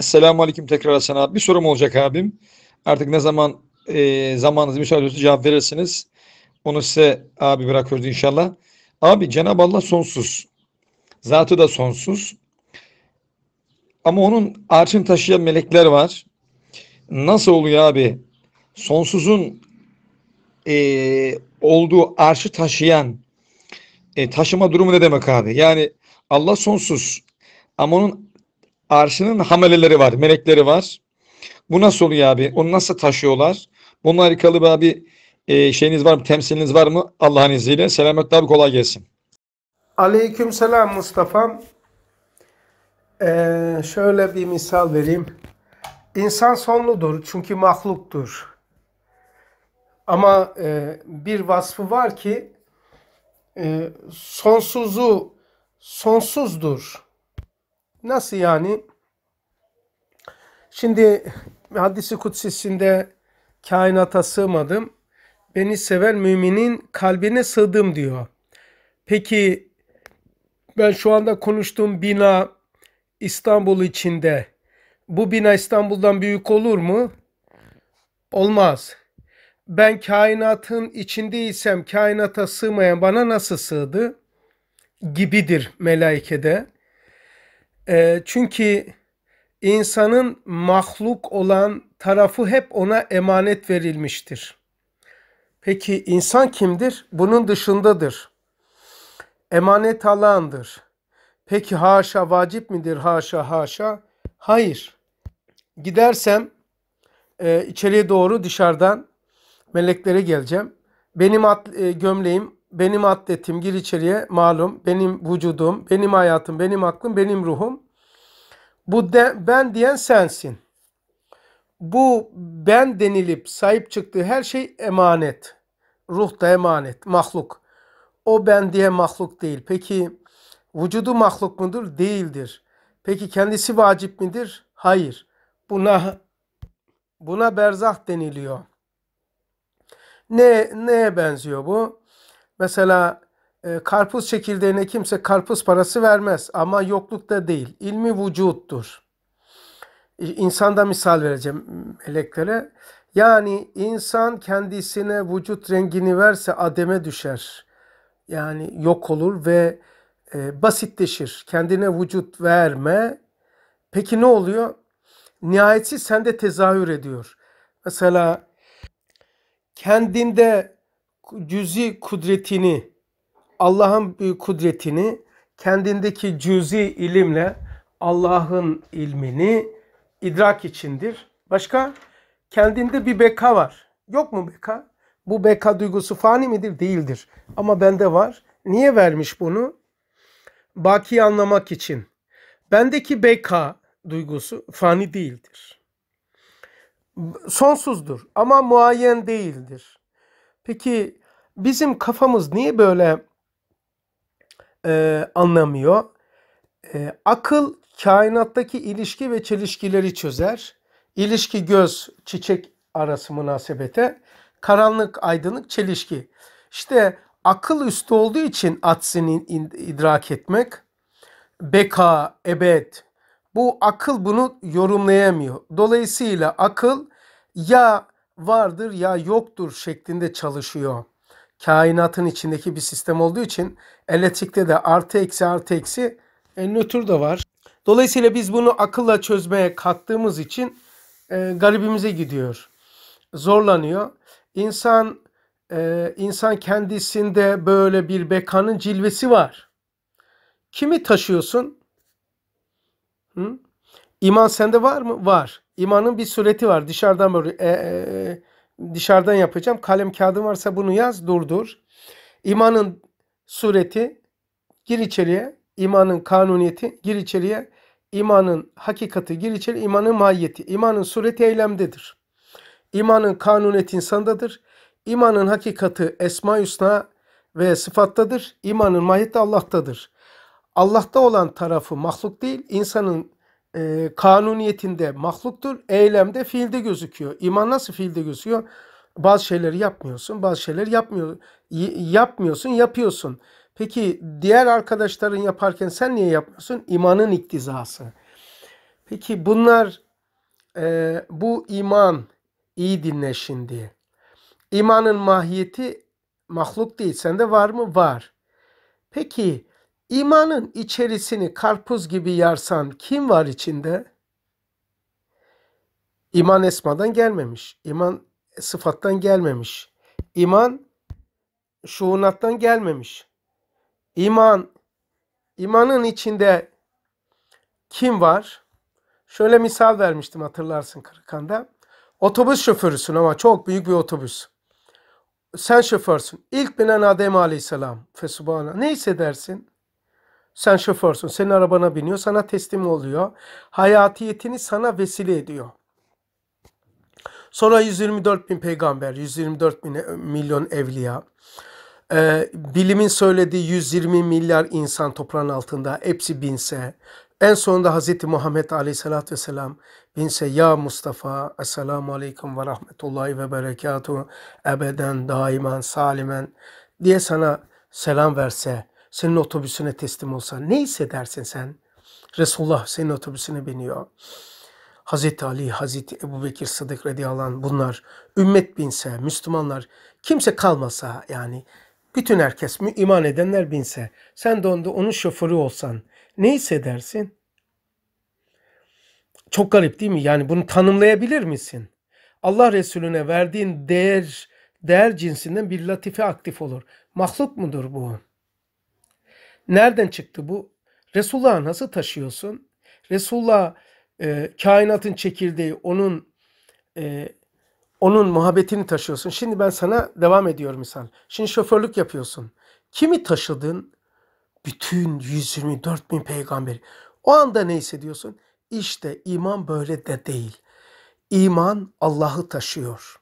Selamun Aleyküm tekrar Hasan abi. Bir sorum olacak abim. Artık ne zaman e, zamanınız müsaade olursa cevap verirsiniz. Onu size abi bırakıyoruz inşallah. Abi Cenab-ı Allah sonsuz. Zatı da sonsuz. Ama onun arşını taşıyan melekler var. Nasıl oluyor abi? Sonsuzun e, olduğu arşı taşıyan e, taşıma durumu ne demek abi? Yani Allah sonsuz ama onun Arşının hameleleri var, melekleri var. Bu nasıl oluyor abi? Onu nasıl taşıyorlar? Bununla alakalı bir abi e, şeyiniz var mı, temsiliniz var mı? Allah'ın izniyle. Selametle abi kolay gelsin. Aleyküm selam Mustafa'm. Ee, şöyle bir misal vereyim. İnsan sonludur çünkü mahluktur. Ama e, bir vasfı var ki e, sonsuzu sonsuzdur. Nasıl yani? Şimdi hadisi kutsisinde kainata sığmadım. Beni seven müminin kalbine sığdım diyor. Peki ben şu anda konuştuğum bina İstanbul içinde. Bu bina İstanbul'dan büyük olur mu? Olmaz. Ben kainatın içindeysem kainata sığmayan bana nasıl sığdı? Gibidir melaikede. E, çünkü insanın mahluk olan tarafı hep ona emanet verilmiştir. Peki insan kimdir? Bunun dışındadır. Emanet alandır. Peki haşa vacip midir? Haşa haşa. Hayır. Gidersem e, içeriye doğru dışarıdan meleklere geleceğim. Benim at, e, gömleğim benim atletim gir içeriye malum, benim vücudum, benim hayatım, benim aklım, benim ruhum. Bu de, ben diyen sensin. Bu ben denilip sahip çıktığı her şey emanet. Ruh da emanet, mahluk. O ben diye mahluk değil. Peki vücudu mahluk mudur? Değildir. Peki kendisi vacip midir? Hayır. Buna buna berzah deniliyor. Ne neye benziyor bu? Mesela e, karpuz çekirdeğine kimse karpuz parası vermez ama yoklukta değil. İlmi vücuttur. İnsanda misal vereceğim meleklere. Yani insan kendisine vücut rengini verse ademe düşer. Yani yok olur ve e, basitleşir. Kendine vücut verme. Peki ne oluyor? Nihayetsiz sende tezahür ediyor. Mesela kendinde cüzi kudretini, Allah'ın kudretini kendindeki cüzi ilimle Allah'ın ilmini idrak içindir. Başka? Kendinde bir beka var. Yok mu beka? Bu beka duygusu fani midir? Değildir. Ama bende var. Niye vermiş bunu? Baki anlamak için. Bendeki beka duygusu fani değildir. Sonsuzdur ama muayyen değildir. Peki bizim kafamız niye böyle e, anlamıyor? E, akıl kainattaki ilişki ve çelişkileri çözer. İlişki göz çiçek arası münasebete. Karanlık aydınlık çelişki. İşte akıl üstü olduğu için adsini idrak etmek. Beka, ebed. Bu akıl bunu yorumlayamıyor. Dolayısıyla akıl ya vardır ya yoktur şeklinde çalışıyor. Kainatın içindeki bir sistem olduğu için elektrikte de artı eksi artı eksi e, nötr de var. Dolayısıyla biz bunu akılla çözmeye kalktığımız için e, garibimize gidiyor. Zorlanıyor. İnsan e, insan kendisinde böyle bir bekanın cilvesi var. Kimi taşıyorsun? Hı? İman sende var mı? Var. İmanın bir sureti var. Dışarıdan böyle e, e, e, dışarıdan yapacağım. Kalem kağıdın varsa bunu yaz, durdur. İmanın sureti gir içeriye. İmanın kanuniyeti gir içeriye. İmanın hakikati gir içeri. İmanın mahiyeti. İmanın sureti eylemdedir. İmanın kanuniyeti insandadır. İmanın hakikati esma hüsna ve sıfattadır. İmanın mahiyeti Allah'tadır. Allah'ta olan tarafı mahluk değil, insanın e, kanuniyetinde mahluktur, eylemde fiilde gözüküyor. İman nasıl fiilde gözüküyor? Bazı şeyleri yapmıyorsun, bazı şeyleri yapmıyor, yapmıyorsun, yapıyorsun. Peki diğer arkadaşların yaparken sen niye yapmıyorsun? İmanın iktizası. Peki bunlar e, bu iman iyi dinle şimdi. İmanın mahiyeti mahluk değil. Sende var mı? Var. Peki İmanın içerisini karpuz gibi yarsan kim var içinde? İman esmadan gelmemiş. İman sıfattan gelmemiş. İman şuunattan gelmemiş. İman, imanın içinde kim var? Şöyle misal vermiştim hatırlarsın Kırıkan'da. Otobüs şoförüsün ama çok büyük bir otobüs. Sen şoförsün. İlk binen Adem Aleyhisselam. Fesubana. neyse dersin. Sen şoförsün. Senin arabana biniyor. Sana teslim oluyor. Hayatiyetini sana vesile ediyor. Sonra 124 bin peygamber, 124 bin e, milyon evliya. Ee, bilimin söylediği 120 milyar insan toprağın altında hepsi binse. En sonunda Hazreti Muhammed Aleyhisselatü Vesselam binse Ya Mustafa Esselamu Aleyküm ve Rahmetullahi ve Berekatuhu ebeden daiman salimen diye sana selam verse senin otobüsüne teslim olsa ne hissedersin sen? Resulullah senin otobüsüne biniyor. Hazreti Ali, Hazreti Ebu Bekir Sıdık radıyallahu anh bunlar ümmet binse, Müslümanlar kimse kalmasa yani bütün herkes iman edenler binse sen de onda onun şoförü olsan ne hissedersin? Çok garip değil mi? Yani bunu tanımlayabilir misin? Allah Resulüne verdiğin değer, değer cinsinden bir latife aktif olur. Mahluk mudur bu? Nereden çıktı bu? Resulullah'ı nasıl taşıyorsun? Resulullah e, kainatın çekirdeği, onun e, onun muhabbetini taşıyorsun. Şimdi ben sana devam ediyorum misal. Şimdi şoförlük yapıyorsun. Kimi taşıdın? Bütün 124 bin peygamberi. O anda ne hissediyorsun? İşte iman böyle de değil. İman Allah'ı taşıyor.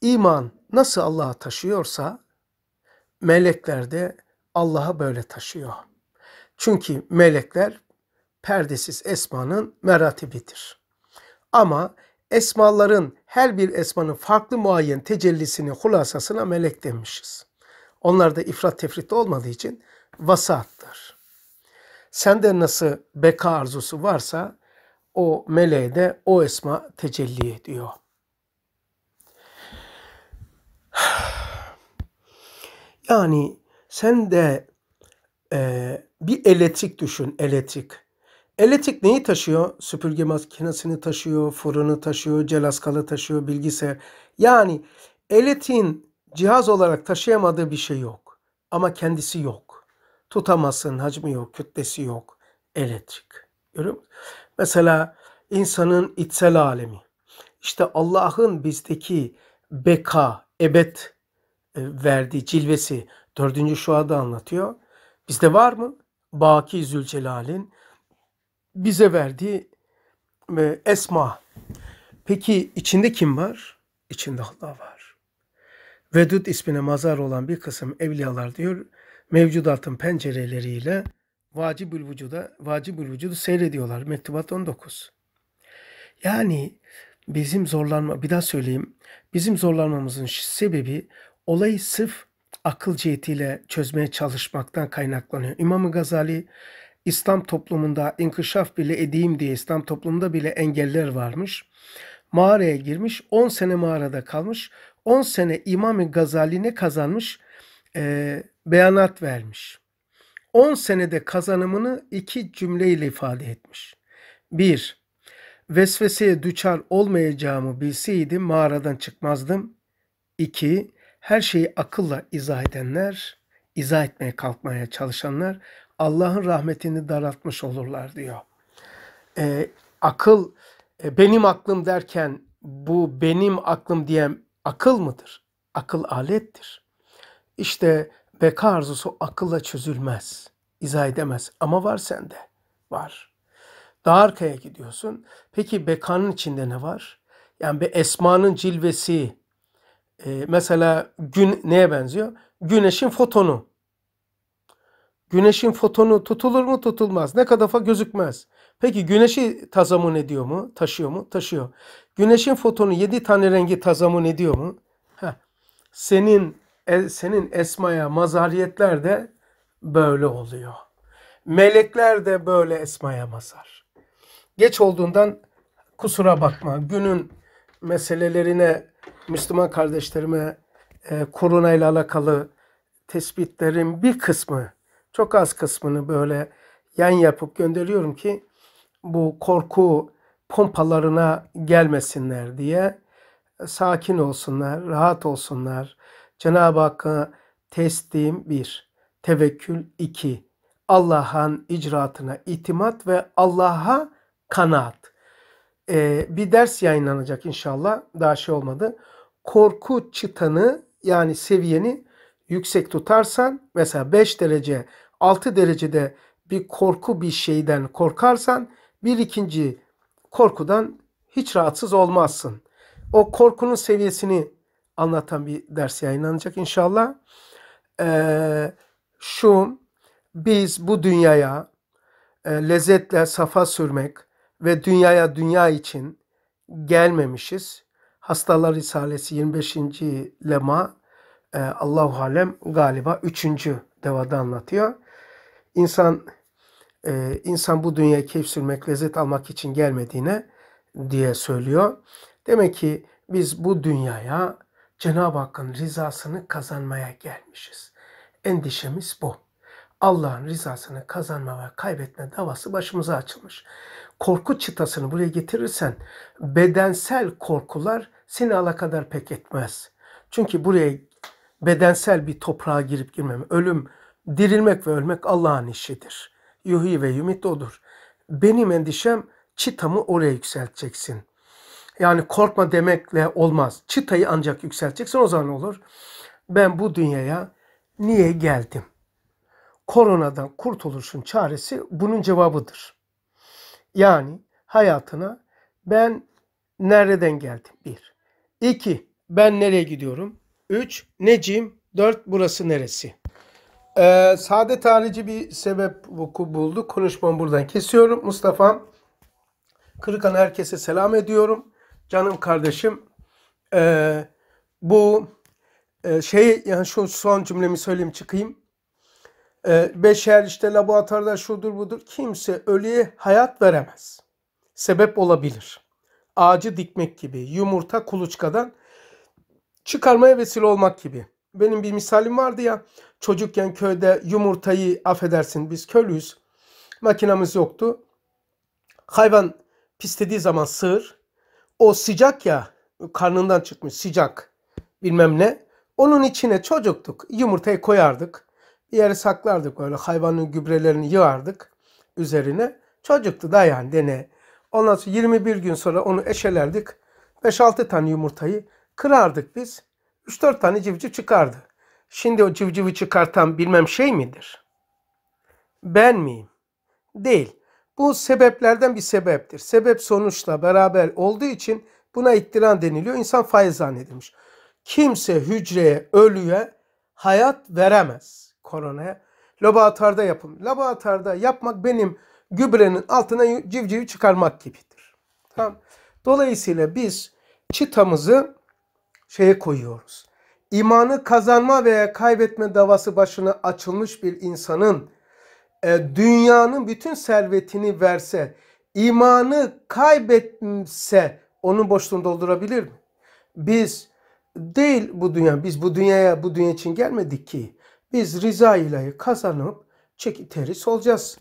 İman nasıl Allah'ı taşıyorsa meleklerde de Allah'a böyle taşıyor. Çünkü melekler perdesiz esmanın meratibidir. Ama esmaların her bir esmanın farklı muayyen tecellisini hulasasına melek demişiz. Onlar da ifrat tefrit olmadığı için vasattır. Sende nasıl beka arzusu varsa o meleğe de o esma tecelli ediyor. Yani sen de e, bir elektrik düşün, elektrik. Elektrik neyi taşıyor? Süpürge makinesini taşıyor, fırını taşıyor, celaskalı taşıyor, bilgisayar. Yani elektriğin cihaz olarak taşıyamadığı bir şey yok. Ama kendisi yok. Tutamazsın, hacmi yok, kütlesi yok. Elektrik. Görüyor Mesela insanın içsel alemi. İşte Allah'ın bizdeki beka, ebed e, verdiği cilvesi Dördüncü şu adı anlatıyor. Bizde var mı? Baki Zülcelal'in bize verdiği e, esma. Peki içinde kim var? İçinde Allah var. Vedud ismine mazar olan bir kısım evliyalar diyor, mevcudatın pencereleriyle vacibül vücuda, vacibül vücudu seyrediyorlar. Mektubat 19. Yani bizim zorlanma, bir daha söyleyeyim. Bizim zorlanmamızın sebebi olayı sırf akıl cihetiyle çözmeye çalışmaktan kaynaklanıyor. imam Gazali İslam toplumunda inkişaf bile edeyim diye İslam toplumunda bile engeller varmış. Mağaraya girmiş, 10 sene mağarada kalmış. 10 sene İmam-ı Gazali ne kazanmış? E, beyanat vermiş. 10 senede kazanımını iki cümleyle ifade etmiş. 1. Vesveseye düçar olmayacağımı bilseydim mağaradan çıkmazdım. 2 her şeyi akılla izah edenler, izah etmeye kalkmaya çalışanlar Allah'ın rahmetini daraltmış olurlar diyor. E, akıl e, benim aklım derken bu benim aklım diyen akıl mıdır? Akıl alettir. İşte beka arzusu akılla çözülmez, izah edemez ama var sende, var. Daha arkaya gidiyorsun. Peki bekanın içinde ne var? Yani bir esmanın cilvesi, e, mesela gün neye benziyor? Güneşin fotonu. Güneşin fotonu tutulur mu tutulmaz. Ne kadar gözükmez. Peki güneşi tazamun ediyor mu? Taşıyor mu? Taşıyor. Güneşin fotonu yedi tane rengi tazamun ediyor mu? Heh. Senin e, senin esmaya mazariyetler de böyle oluyor. Melekler de böyle esmaya mazar. Geç olduğundan kusura bakma. Günün meselelerine Müslüman kardeşlerime e, ile alakalı tespitlerin bir kısmı, çok az kısmını böyle yan yapıp gönderiyorum ki bu korku pompalarına gelmesinler diye sakin olsunlar, rahat olsunlar. Cenab-ı Hakk'a teslim bir, tevekkül iki, Allah'ın icraatına itimat ve Allah'a kanaat. Ee, bir ders yayınlanacak inşallah. Daha şey olmadı korku çıtanı yani seviyeni yüksek tutarsan mesela 5 derece 6 derecede bir korku bir şeyden korkarsan bir ikinci korkudan hiç rahatsız olmazsın. O korkunun seviyesini anlatan bir ders yayınlanacak inşallah. Ee, şu biz bu dünyaya e, lezzetle safa sürmek ve dünyaya dünya için gelmemişiz. Hastalar Risalesi 25. lema e, Allahu alem galiba 3. devada anlatıyor. İnsan e, insan bu dünyaya keyif sürmek, lezzet almak için gelmediğine diye söylüyor. Demek ki biz bu dünyaya Cenab-ı Hakk'ın rızasını kazanmaya gelmişiz. Endişemiz bu. Allah'ın rızasını kazanma ve kaybetme davası başımıza açılmış. Korku çıtasını buraya getirirsen bedensel korkular seni alakadar pek etmez. Çünkü buraya bedensel bir toprağa girip girmem. Ölüm, dirilmek ve ölmek Allah'ın işidir. Yuhi ve yumit odur. Benim endişem çıtamı oraya yükselteceksin. Yani korkma demekle olmaz. Çıtayı ancak yükselteceksin o zaman olur. Ben bu dünyaya niye geldim? Koronadan kurtuluşun çaresi bunun cevabıdır. Yani hayatına ben nereden geldim? Bir. 2. Ben nereye gidiyorum? 3. Necim? 4. Burası neresi? Ee, saadet harici bir sebep vuku buldu. Konuşmamı buradan kesiyorum. Mustafa Kırıkan herkese selam ediyorum. Canım kardeşim. Ee, bu e, şey yani şu son cümlemi söyleyeyim çıkayım. Ee, beşer işte laboratuvarda şudur budur. Kimse ölüye hayat veremez. Sebep olabilir ağacı dikmek gibi, yumurta kuluçkadan çıkarmaya vesile olmak gibi. Benim bir misalim vardı ya, çocukken köyde yumurtayı affedersin biz köylüyüz, makinamız yoktu. Hayvan pislediği zaman sığır, o sıcak ya, karnından çıkmış sıcak bilmem ne. Onun içine çocuktuk, yumurtayı koyardık. Bir yere saklardık böyle, hayvanın gübrelerini yığardık üzerine. Çocuktu da yani dene Ondan sonra 21 gün sonra onu eşelerdik. 5-6 tane yumurtayı kırardık biz. 3-4 tane civciv çıkardı. Şimdi o civcivi çıkartan bilmem şey midir? Ben miyim? Değil. Bu sebeplerden bir sebeptir. Sebep sonuçla beraber olduğu için buna iktiran deniliyor. İnsan faiz zannedilmiş. Kimse hücreye, ölüye hayat veremez koronaya. Laboratuvarda yapın. Laboratuvarda yapmak benim gübrenin altına civcivi çıkarmak gibidir. Tamam. Dolayısıyla biz çıtamızı şeye koyuyoruz. İmanı kazanma veya kaybetme davası başına açılmış bir insanın e, dünyanın bütün servetini verse, imanı kaybetse onun boşluğunu doldurabilir mi? Biz değil bu dünya, biz bu dünyaya bu dünya için gelmedik ki. Biz rıza ilahi kazanıp çekiteri olacağız.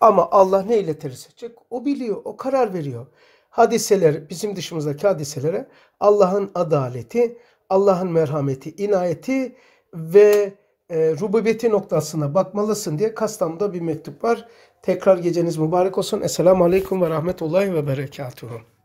Ama Allah ne ile tercih O biliyor, o karar veriyor. Hadiseler, bizim dışımızdaki hadiselere Allah'ın adaleti, Allah'ın merhameti, inayeti ve e, rububiyeti noktasına bakmalısın diye Kastam'da bir mektup var. Tekrar geceniz mübarek olsun. Esselamu Aleyküm ve Rahmetullahi ve Berekatuhu.